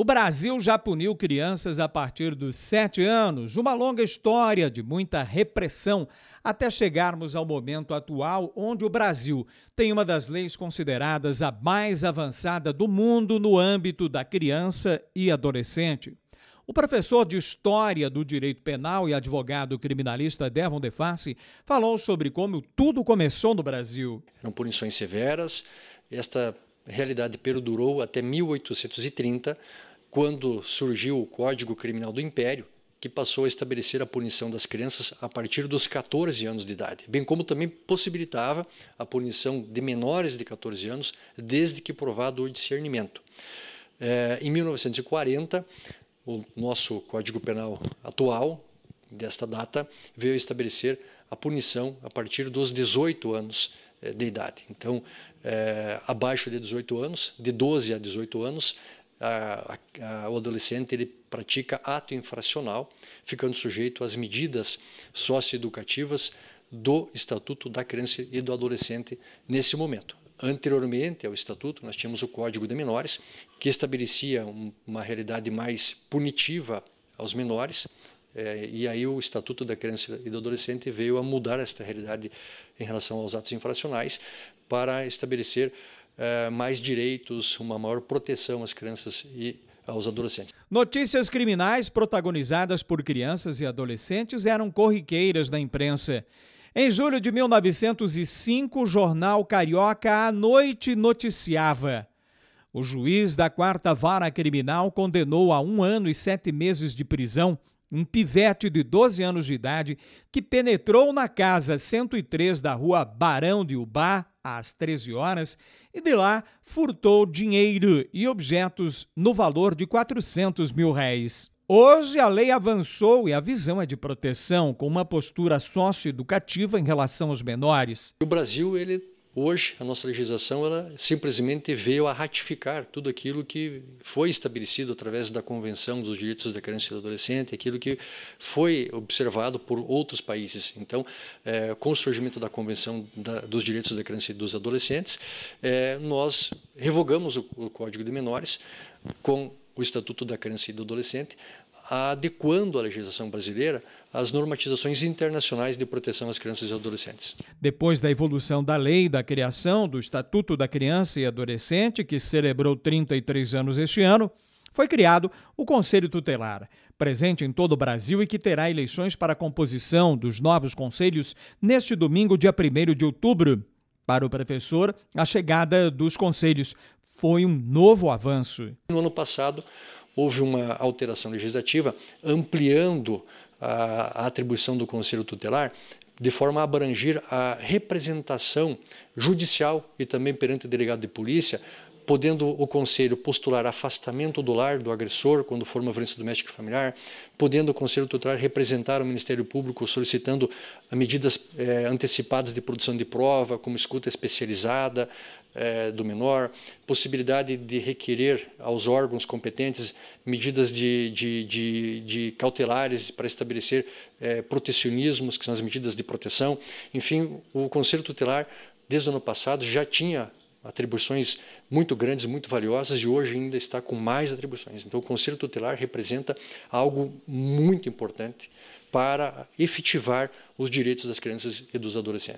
O Brasil já puniu crianças a partir dos sete anos, uma longa história de muita repressão, até chegarmos ao momento atual, onde o Brasil tem uma das leis consideradas a mais avançada do mundo no âmbito da criança e adolescente. O professor de História do Direito Penal e advogado criminalista Devon Deface falou sobre como tudo começou no Brasil. Não punições severas, esta realidade perdurou até 1830, quando surgiu o Código Criminal do Império, que passou a estabelecer a punição das crianças a partir dos 14 anos de idade, bem como também possibilitava a punição de menores de 14 anos, desde que provado o discernimento. É, em 1940, o nosso Código Penal atual, desta data, veio estabelecer a punição a partir dos 18 anos eh, de idade. Então, é, abaixo de 18 anos, de 12 a 18 anos, a, a, o adolescente ele pratica ato infracional, ficando sujeito às medidas socioeducativas do Estatuto da Criança e do Adolescente nesse momento. Anteriormente ao Estatuto, nós tínhamos o Código de Menores, que estabelecia um, uma realidade mais punitiva aos menores, é, e aí o Estatuto da Criança e do Adolescente veio a mudar esta realidade em relação aos atos infracionais para estabelecer é, mais direitos, uma maior proteção às crianças e aos adolescentes. Notícias criminais protagonizadas por crianças e adolescentes eram corriqueiras da imprensa. Em julho de 1905, o jornal Carioca à noite noticiava. O juiz da quarta vara criminal condenou a um ano e sete meses de prisão um pivete de 12 anos de idade que penetrou na casa 103 da rua Barão de Ubá às 13 horas e de lá furtou dinheiro e objetos no valor de 400 mil réis. Hoje a lei avançou e a visão é de proteção, com uma postura socioeducativa em relação aos menores. O Brasil ele Hoje, a nossa legislação ela simplesmente veio a ratificar tudo aquilo que foi estabelecido através da Convenção dos Direitos da Criança e do Adolescente, aquilo que foi observado por outros países. Então, é, com o surgimento da Convenção da, dos Direitos da Criança e dos Adolescentes, é, nós revogamos o, o Código de Menores com o Estatuto da Criança e do Adolescente, adequando a legislação brasileira às normatizações internacionais de proteção às crianças e adolescentes. Depois da evolução da lei da criação do Estatuto da Criança e Adolescente, que celebrou 33 anos este ano, foi criado o Conselho Tutelar, presente em todo o Brasil e que terá eleições para a composição dos novos conselhos neste domingo, dia 1 de outubro. Para o professor, a chegada dos conselhos foi um novo avanço. No ano passado, houve uma alteração legislativa ampliando a, a atribuição do Conselho Tutelar de forma a abranger a representação judicial e também perante o delegado de polícia, podendo o conselho postular afastamento do lar do agressor quando for uma violência doméstica e familiar, podendo o conselho tutelar representar o Ministério Público solicitando medidas eh, antecipadas de produção de prova, como escuta especializada, é, do menor, possibilidade de requerer aos órgãos competentes medidas de, de, de, de cautelares para estabelecer é, protecionismos, que são as medidas de proteção. Enfim, o Conselho Tutelar, desde o ano passado, já tinha atribuições muito grandes, muito valiosas, e hoje ainda está com mais atribuições. Então, o Conselho Tutelar representa algo muito importante para efetivar os direitos das crianças e dos adolescentes.